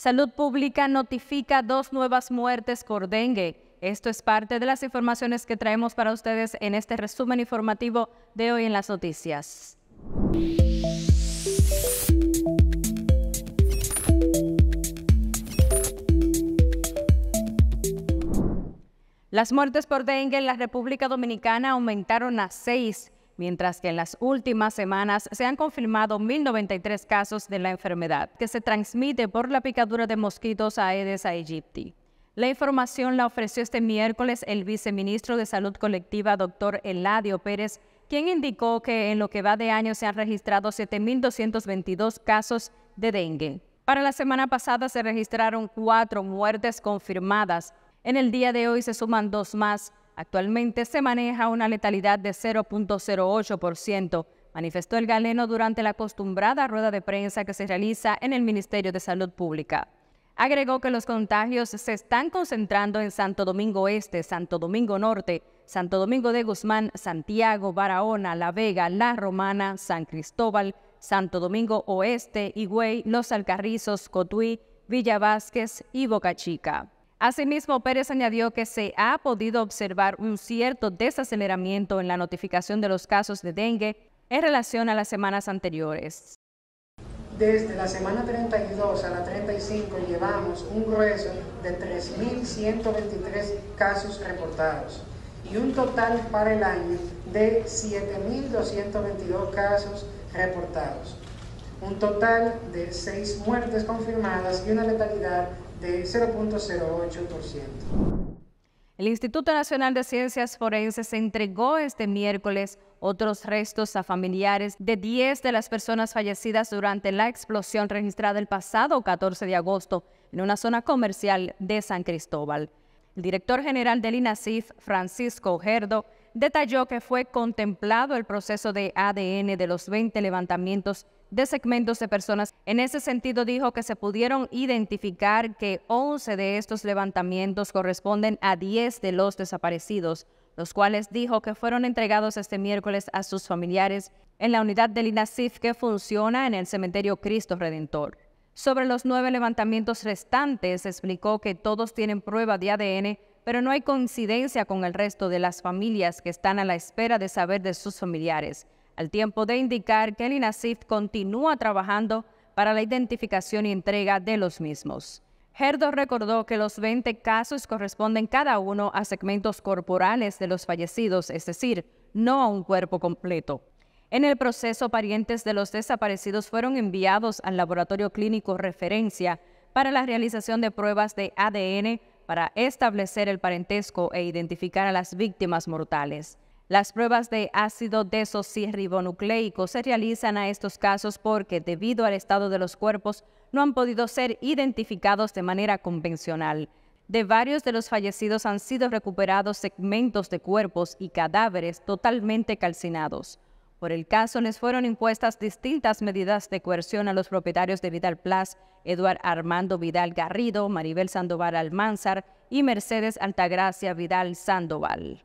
Salud Pública notifica dos nuevas muertes por dengue. Esto es parte de las informaciones que traemos para ustedes en este resumen informativo de hoy en las noticias. Las muertes por dengue en la República Dominicana aumentaron a seis mientras que en las últimas semanas se han confirmado 1.093 casos de la enfermedad que se transmite por la picadura de mosquitos Aedes aegypti. La información la ofreció este miércoles el viceministro de Salud Colectiva, doctor Eladio Pérez, quien indicó que en lo que va de año se han registrado 7.222 casos de dengue. Para la semana pasada se registraron cuatro muertes confirmadas. En el día de hoy se suman dos más, Actualmente se maneja una letalidad de 0.08%, manifestó el galeno durante la acostumbrada rueda de prensa que se realiza en el Ministerio de Salud Pública. Agregó que los contagios se están concentrando en Santo Domingo Este, Santo Domingo Norte, Santo Domingo de Guzmán, Santiago, Barahona, La Vega, La Romana, San Cristóbal, Santo Domingo Oeste, Higüey, Los Alcarrizos, Cotuí, Villa Vázquez y Boca Chica. Asimismo, Pérez añadió que se ha podido observar un cierto desaceleramiento en la notificación de los casos de dengue en relación a las semanas anteriores. Desde la semana 32 a la 35 llevamos un grueso de 3.123 casos reportados y un total para el año de 7.222 casos reportados un total de SEIS muertes confirmadas y una letalidad de 0.08%. El Instituto Nacional de Ciencias Forenses entregó este miércoles otros restos a familiares de 10 de las personas fallecidas durante la explosión registrada el pasado 14 de agosto en una zona comercial de San Cristóbal. El director general del INACIF, Francisco Gerdo, detalló que fue contemplado el proceso de ADN de los 20 levantamientos de segmentos de personas. En ese sentido, dijo que se pudieron identificar que 11 de estos levantamientos corresponden a 10 de los desaparecidos, los cuales dijo que fueron entregados este miércoles a sus familiares en la unidad del INASIF que funciona en el cementerio Cristo Redentor. Sobre los nueve levantamientos restantes, explicó que todos tienen prueba de ADN, pero no hay coincidencia con el resto de las familias que están a la espera de saber de sus familiares al tiempo de indicar que el INASIF continúa trabajando para la identificación y entrega de los mismos. Herdo recordó que los 20 casos corresponden cada uno a segmentos corporales de los fallecidos, es decir, no a un cuerpo completo. En el proceso, parientes de los desaparecidos fueron enviados al laboratorio clínico referencia para la realización de pruebas de ADN para establecer el parentesco e identificar a las víctimas mortales. Las pruebas de ácido desoxirribonucleico se realizan a estos casos porque, debido al estado de los cuerpos, no han podido ser identificados de manera convencional. De varios de los fallecidos han sido recuperados segmentos de cuerpos y cadáveres totalmente calcinados. Por el caso, les fueron impuestas distintas medidas de coerción a los propietarios de Vidal Plus, Eduard Armando Vidal Garrido, Maribel Sandoval Almanzar y Mercedes Altagracia Vidal Sandoval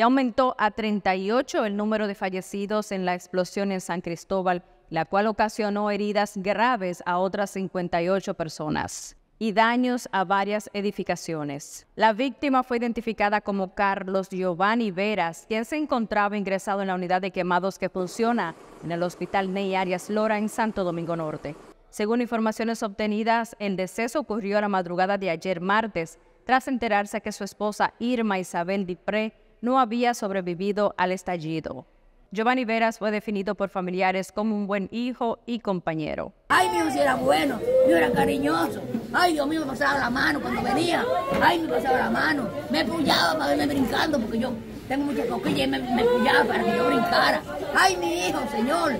y aumentó a 38 el número de fallecidos en la explosión en San Cristóbal, la cual ocasionó heridas graves a otras 58 personas y daños a varias edificaciones. La víctima fue identificada como Carlos Giovanni Veras, quien se encontraba ingresado en la unidad de quemados que funciona en el Hospital Ney Arias Lora en Santo Domingo Norte. Según informaciones obtenidas, el deceso ocurrió a la madrugada de ayer martes, tras enterarse que su esposa Irma Isabel Dipré no había sobrevivido al estallido. Giovanni Veras fue definido por familiares como un buen hijo y compañero. Ay, mi hijo si era bueno, yo era cariñoso. Ay, Dios mío me pasaba la mano cuando venía. Ay, me pasaba la mano. Me pullaba para verme brincando porque yo tengo muchas coquillas y me, me pullaba para que yo brincara. Ay, mi hijo, señor.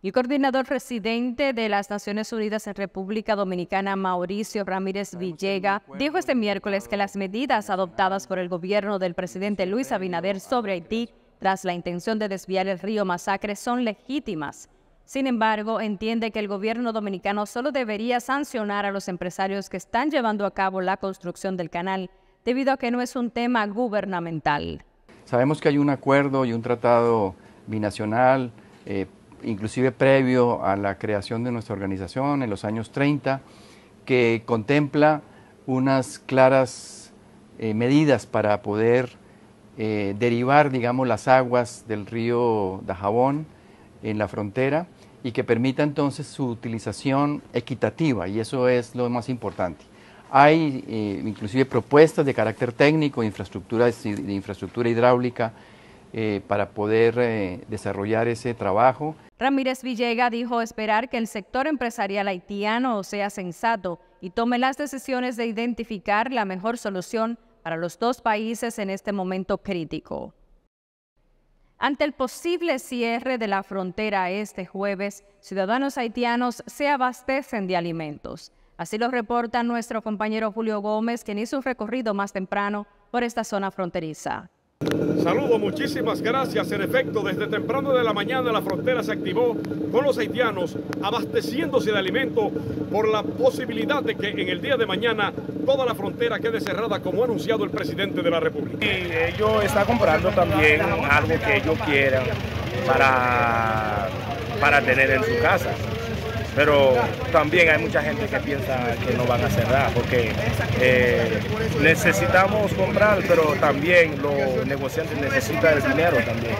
El coordinador residente de las Naciones Unidas en República Dominicana, Mauricio Ramírez Villega, dijo este miércoles que las medidas adoptadas por el gobierno del presidente Luis Abinader sobre Haití tras la intención de desviar el río Masacre son legítimas. Sin embargo, entiende que el gobierno dominicano solo debería sancionar a los empresarios que están llevando a cabo la construcción del canal, debido a que no es un tema gubernamental. Sabemos que hay un acuerdo y un tratado binacional eh, inclusive previo a la creación de nuestra organización en los años 30, que contempla unas claras eh, medidas para poder eh, derivar, digamos, las aguas del río Dajabón en la frontera y que permita entonces su utilización equitativa, y eso es lo más importante. Hay eh, inclusive propuestas de carácter técnico, infraestructura, de infraestructura hidráulica, eh, para poder eh, desarrollar ese trabajo. Ramírez Villega dijo esperar que el sector empresarial haitiano sea sensato y tome las decisiones de identificar la mejor solución para los dos países en este momento crítico. Ante el posible cierre de la frontera este jueves, ciudadanos haitianos se abastecen de alimentos. Así lo reporta nuestro compañero Julio Gómez, quien hizo un recorrido más temprano por esta zona fronteriza. Saludo, muchísimas gracias. En efecto, desde temprano de la mañana la frontera se activó con los haitianos, abasteciéndose de alimento por la posibilidad de que en el día de mañana toda la frontera quede cerrada, como ha anunciado el presidente de la República. Y ellos están comprando también algo que ellos quieran para, para tener en su casa pero también hay mucha gente que piensa que no van a cerrar porque eh, necesitamos comprar, pero también los negociantes necesitan el dinero también.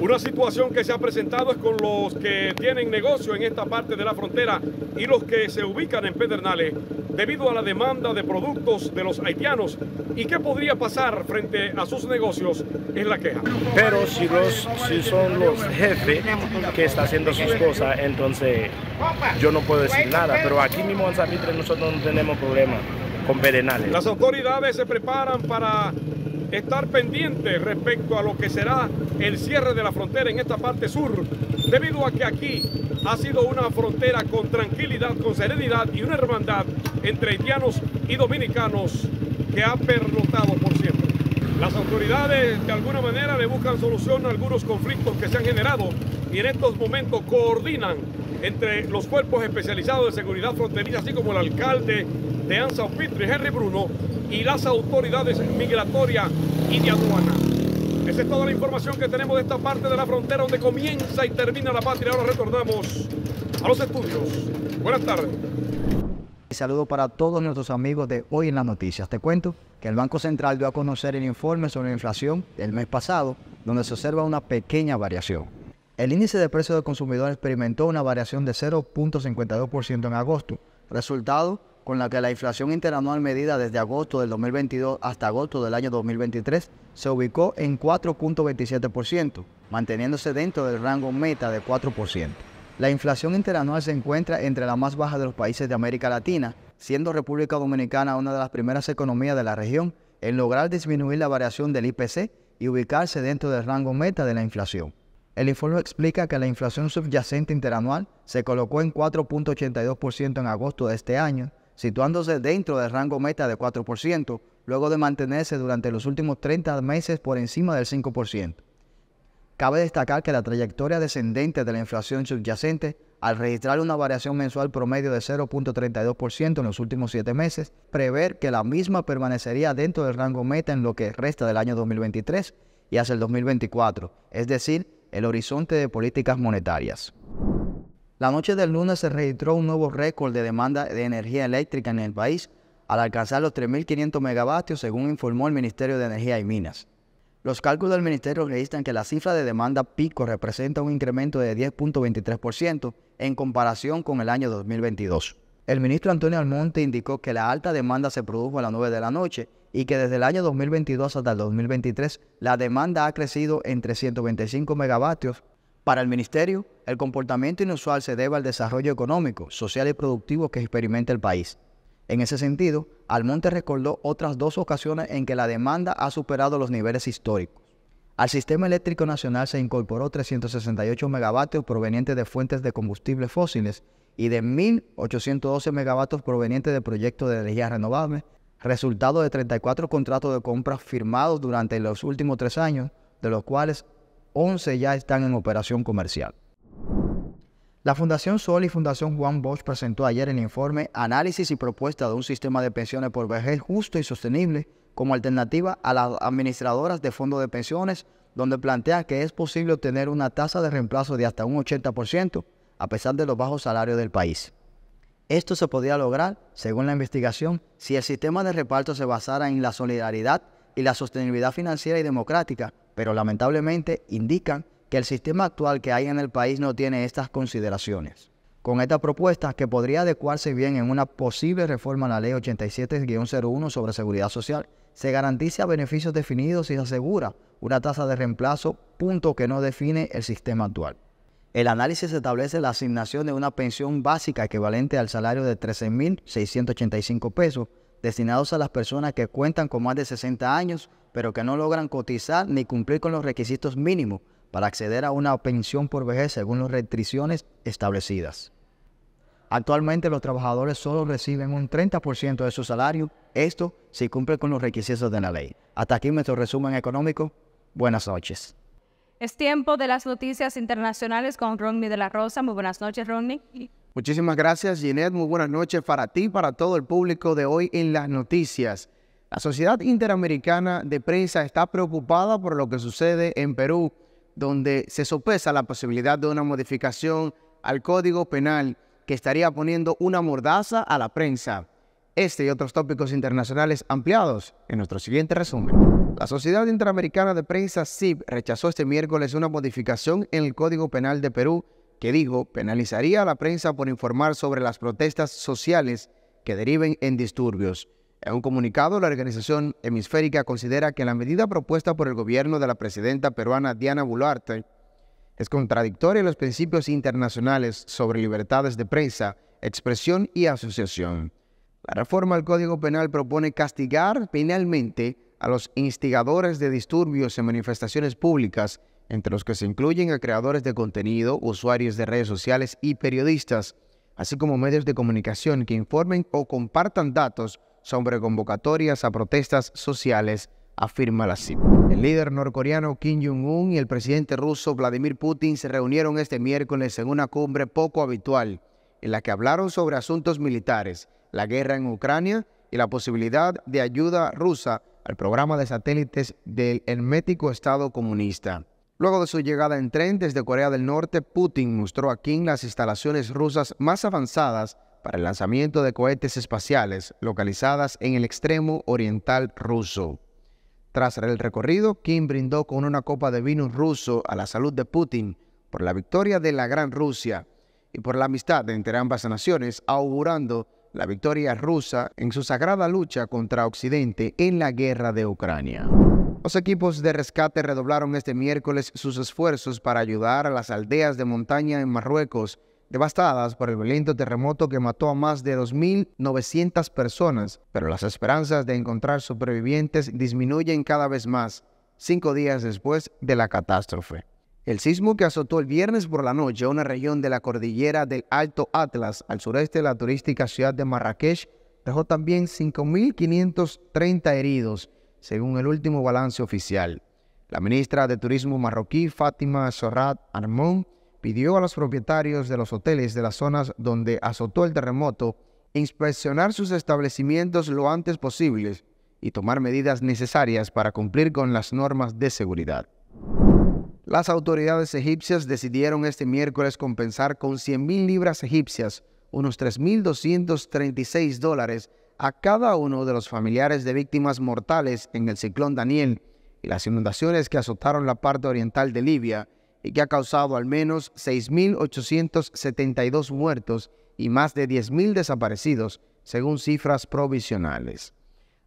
Una situación que se ha presentado es con los que tienen negocio en esta parte de la frontera y los que se ubican en Pedernales debido a la demanda de productos de los haitianos y qué podría pasar frente a sus negocios es la queja. Pero si, los, si son los jefes que están haciendo sus cosas, entonces yo no puedo decir nada, pero aquí mismo en San Mitre nosotros no tenemos problema con Perenales. Las autoridades se preparan para estar pendientes respecto a lo que será el cierre de la frontera en esta parte sur, debido a que aquí ha sido una frontera con tranquilidad, con serenidad y una hermandad entre haitianos y dominicanos que ha pernotado por siempre. Las autoridades de alguna manera le buscan solución a algunos conflictos que se han generado y en estos momentos coordinan entre los cuerpos especializados de seguridad fronteriza, así como el alcalde de Anza Pitri, Henry Bruno, y las autoridades migratorias y de aduana. Esa es toda la información que tenemos de esta parte de la frontera donde comienza y termina la patria. Ahora retornamos a los estudios. Buenas tardes. saludo para todos nuestros amigos de Hoy en las Noticias. Te cuento que el Banco Central dio a conocer el informe sobre la inflación del mes pasado, donde se observa una pequeña variación. El índice de precios del consumidor experimentó una variación de 0.52% en agosto, resultado con la que la inflación interanual medida desde agosto del 2022 hasta agosto del año 2023 se ubicó en 4.27%, manteniéndose dentro del rango meta de 4%. La inflación interanual se encuentra entre la más baja de los países de América Latina, siendo República Dominicana una de las primeras economías de la región en lograr disminuir la variación del IPC y ubicarse dentro del rango meta de la inflación. El informe explica que la inflación subyacente interanual se colocó en 4.82% en agosto de este año, situándose dentro del rango meta de 4%, luego de mantenerse durante los últimos 30 meses por encima del 5%. Cabe destacar que la trayectoria descendente de la inflación subyacente, al registrar una variación mensual promedio de 0.32% en los últimos siete meses, prever que la misma permanecería dentro del rango meta en lo que resta del año 2023 y hasta el 2024, es decir, el horizonte de políticas monetarias. La noche del lunes se registró un nuevo récord de demanda de energía eléctrica en el país, al alcanzar los 3.500 megavatios, según informó el Ministerio de Energía y Minas. Los cálculos del Ministerio registran que la cifra de demanda pico representa un incremento de 10.23% en comparación con el año 2022. El ministro Antonio Almonte indicó que la alta demanda se produjo a las 9 de la noche y que desde el año 2022 hasta el 2023 la demanda ha crecido en 325 megavatios. Para el ministerio, el comportamiento inusual se debe al desarrollo económico, social y productivo que experimenta el país. En ese sentido, Almonte recordó otras dos ocasiones en que la demanda ha superado los niveles históricos. Al sistema eléctrico nacional se incorporó 368 megavatios provenientes de fuentes de combustibles fósiles y de 1.812 megavatios provenientes de proyectos de energía renovable, resultado de 34 contratos de compra firmados durante los últimos tres años, de los cuales 11 ya están en operación comercial. La Fundación Sol y Fundación Juan Bosch presentó ayer el informe Análisis y Propuesta de un Sistema de Pensiones por Vejez Justo y Sostenible como alternativa a las administradoras de fondos de pensiones, donde plantea que es posible obtener una tasa de reemplazo de hasta un 80% a pesar de los bajos salarios del país. Esto se podía lograr, según la investigación, si el sistema de reparto se basara en la solidaridad y la sostenibilidad financiera y democrática, pero lamentablemente indican que el sistema actual que hay en el país no tiene estas consideraciones. Con esta propuesta, que podría adecuarse bien en una posible reforma a la Ley 87-01 sobre seguridad social, se garantiza beneficios definidos y se asegura una tasa de reemplazo, punto que no define el sistema actual. El análisis establece la asignación de una pensión básica equivalente al salario de 13.685 pesos destinados a las personas que cuentan con más de 60 años, pero que no logran cotizar ni cumplir con los requisitos mínimos para acceder a una pensión por vejez según las restricciones establecidas. Actualmente los trabajadores solo reciben un 30% de su salario, esto si cumple con los requisitos de la ley. Hasta aquí nuestro resumen económico. Buenas noches. Es tiempo de las noticias internacionales con Rodney de la Rosa. Muy buenas noches, Rodney. Muchísimas gracias, Ginette. Muy buenas noches para ti, y para todo el público de hoy en las noticias. La Sociedad Interamericana de Prensa está preocupada por lo que sucede en Perú, donde se sopesa la posibilidad de una modificación al Código Penal que estaría poniendo una mordaza a la prensa. Este y otros tópicos internacionales ampliados en nuestro siguiente resumen. La Sociedad Interamericana de Prensa SIP rechazó este miércoles una modificación en el Código Penal de Perú que dijo penalizaría a la prensa por informar sobre las protestas sociales que deriven en disturbios. En un comunicado, la organización hemisférica considera que la medida propuesta por el gobierno de la presidenta peruana Diana Boluarte es contradictoria a los principios internacionales sobre libertades de prensa, expresión y asociación. La reforma al Código Penal propone castigar penalmente a los instigadores de disturbios en manifestaciones públicas, entre los que se incluyen a creadores de contenido, usuarios de redes sociales y periodistas, así como medios de comunicación que informen o compartan datos sobre convocatorias a protestas sociales, afirma la CIP. El líder norcoreano Kim Jong-un y el presidente ruso Vladimir Putin se reunieron este miércoles en una cumbre poco habitual, en la que hablaron sobre asuntos militares, la guerra en Ucrania y la posibilidad de ayuda rusa el programa de satélites del hermético Estado comunista. Luego de su llegada en tren desde Corea del Norte, Putin mostró a Kim las instalaciones rusas más avanzadas para el lanzamiento de cohetes espaciales localizadas en el extremo oriental ruso. Tras el recorrido, Kim brindó con una copa de vino ruso a la salud de Putin por la victoria de la Gran Rusia y por la amistad entre ambas naciones, augurando la victoria rusa en su sagrada lucha contra Occidente en la guerra de Ucrania. Los equipos de rescate redoblaron este miércoles sus esfuerzos para ayudar a las aldeas de montaña en Marruecos, devastadas por el violento terremoto que mató a más de 2.900 personas, pero las esperanzas de encontrar supervivientes disminuyen cada vez más, cinco días después de la catástrofe. El sismo que azotó el viernes por la noche una región de la cordillera del Alto Atlas al sureste de la turística ciudad de Marrakech dejó también 5.530 heridos, según el último balance oficial. La ministra de Turismo marroquí, Fátima Sorrat Armón, pidió a los propietarios de los hoteles de las zonas donde azotó el terremoto inspeccionar sus establecimientos lo antes posible y tomar medidas necesarias para cumplir con las normas de seguridad. Las autoridades egipcias decidieron este miércoles compensar con 100.000 libras egipcias, unos 3.236 dólares, a cada uno de los familiares de víctimas mortales en el ciclón Daniel y las inundaciones que azotaron la parte oriental de Libia y que ha causado al menos 6.872 muertos y más de 10.000 desaparecidos, según cifras provisionales.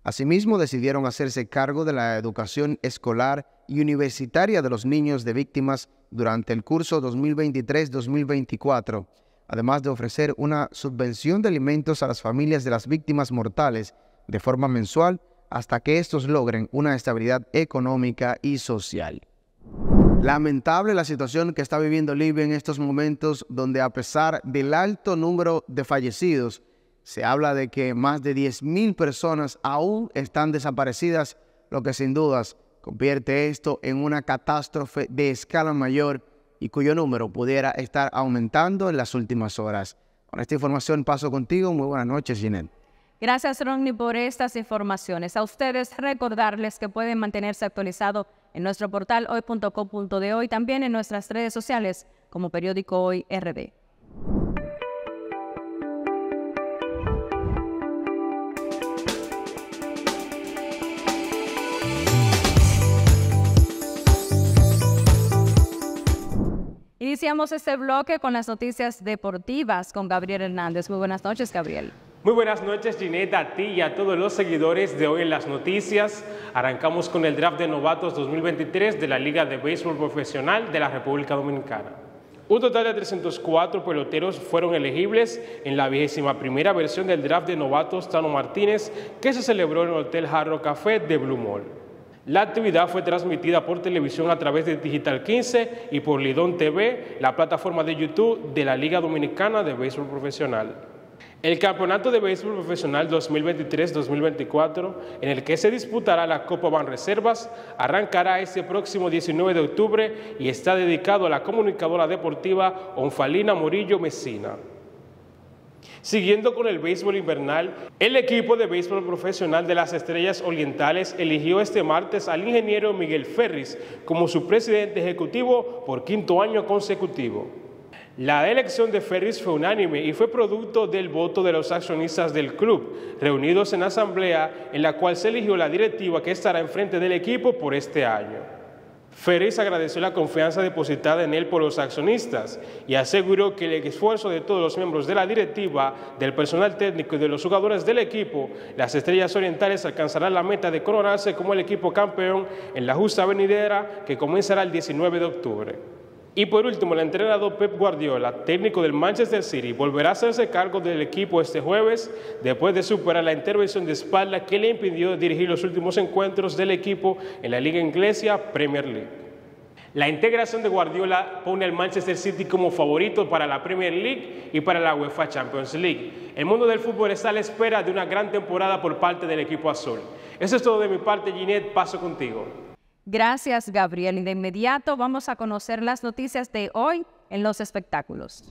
Asimismo, decidieron hacerse cargo de la educación escolar y universitaria de los niños de víctimas durante el curso 2023-2024, además de ofrecer una subvención de alimentos a las familias de las víctimas mortales de forma mensual hasta que estos logren una estabilidad económica y social. Lamentable la situación que está viviendo Libia en estos momentos donde a pesar del alto número de fallecidos, se habla de que más de 10.000 personas aún están desaparecidas, lo que sin dudas convierte esto en una catástrofe de escala mayor y cuyo número pudiera estar aumentando en las últimas horas. Con esta información paso contigo. Muy buenas noches, Ginette. Gracias, Ronnie, por estas informaciones. A ustedes recordarles que pueden mantenerse actualizados en nuestro portal hoy.co.de y también en nuestras redes sociales como Periódico Hoy RD. Iniciamos este bloque con las noticias deportivas con Gabriel Hernández. Muy buenas noches, Gabriel. Muy buenas noches, Gineta, a ti y a todos los seguidores de hoy en las noticias. Arrancamos con el draft de novatos 2023 de la Liga de Béisbol Profesional de la República Dominicana. Un total de 304 peloteros fueron elegibles en la vigésima primera versión del draft de novatos Tano Martínez que se celebró en el Hotel Jarro Café de Blue Mall. La actividad fue transmitida por televisión a través de Digital 15 y por Lidón TV, la plataforma de YouTube de la Liga Dominicana de Béisbol Profesional. El Campeonato de Béisbol Profesional 2023-2024, en el que se disputará la Copa Ban Reservas, arrancará este próximo 19 de octubre y está dedicado a la comunicadora deportiva Onfalina Murillo Messina. Siguiendo con el béisbol invernal, el equipo de béisbol profesional de las Estrellas Orientales eligió este martes al ingeniero Miguel Ferris como su presidente ejecutivo por quinto año consecutivo. La elección de Ferris fue unánime y fue producto del voto de los accionistas del club, reunidos en asamblea en la cual se eligió la directiva que estará enfrente del equipo por este año. Férez agradeció la confianza depositada en él por los accionistas y aseguró que el esfuerzo de todos los miembros de la directiva, del personal técnico y de los jugadores del equipo, las Estrellas Orientales alcanzarán la meta de coronarse como el equipo campeón en la justa venidera que comenzará el 19 de octubre. Y por último, el entrenador Pep Guardiola, técnico del Manchester City, volverá a hacerse cargo del equipo este jueves después de superar la intervención de espalda que le impidió dirigir los últimos encuentros del equipo en la liga inglesa Premier League. La integración de Guardiola pone al Manchester City como favorito para la Premier League y para la UEFA Champions League. El mundo del fútbol está a la espera de una gran temporada por parte del equipo azul. Eso es todo de mi parte, Ginette. Paso contigo. Gracias, Gabriel. Y de inmediato vamos a conocer las noticias de hoy en los espectáculos.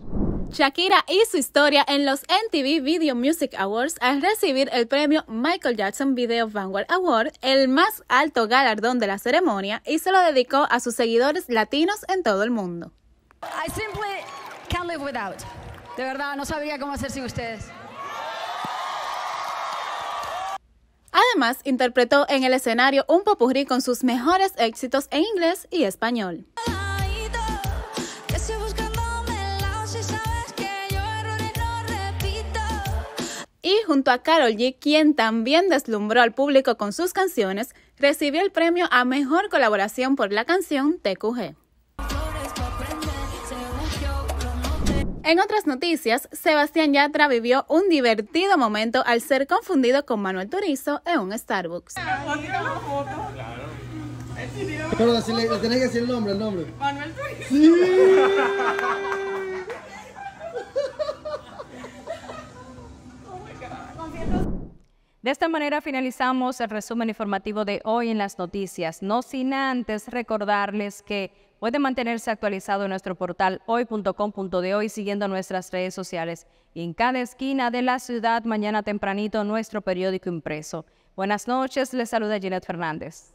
Shakira hizo su historia en los MTV Video Music Awards al recibir el premio Michael Jackson Video Vanguard Award, el más alto galardón de la ceremonia, y se lo dedicó a sus seguidores latinos en todo el mundo. I simply can't live without. De verdad, no sabría cómo hacer sin ustedes. Además, interpretó en el escenario un popurrí con sus mejores éxitos en inglés y español. Y junto a Carol G, quien también deslumbró al público con sus canciones, recibió el premio a Mejor Colaboración por la canción TQG. En otras noticias, Sebastián Yatra vivió un divertido momento al ser confundido con Manuel Turizo en un Starbucks. el De esta manera finalizamos el resumen informativo de hoy en las noticias, no sin antes recordarles que puede mantenerse actualizado en nuestro portal hoy.com.de hoy siguiendo nuestras redes sociales en cada esquina de la ciudad mañana tempranito nuestro periódico impreso. Buenas noches, les saluda Ginette Fernández.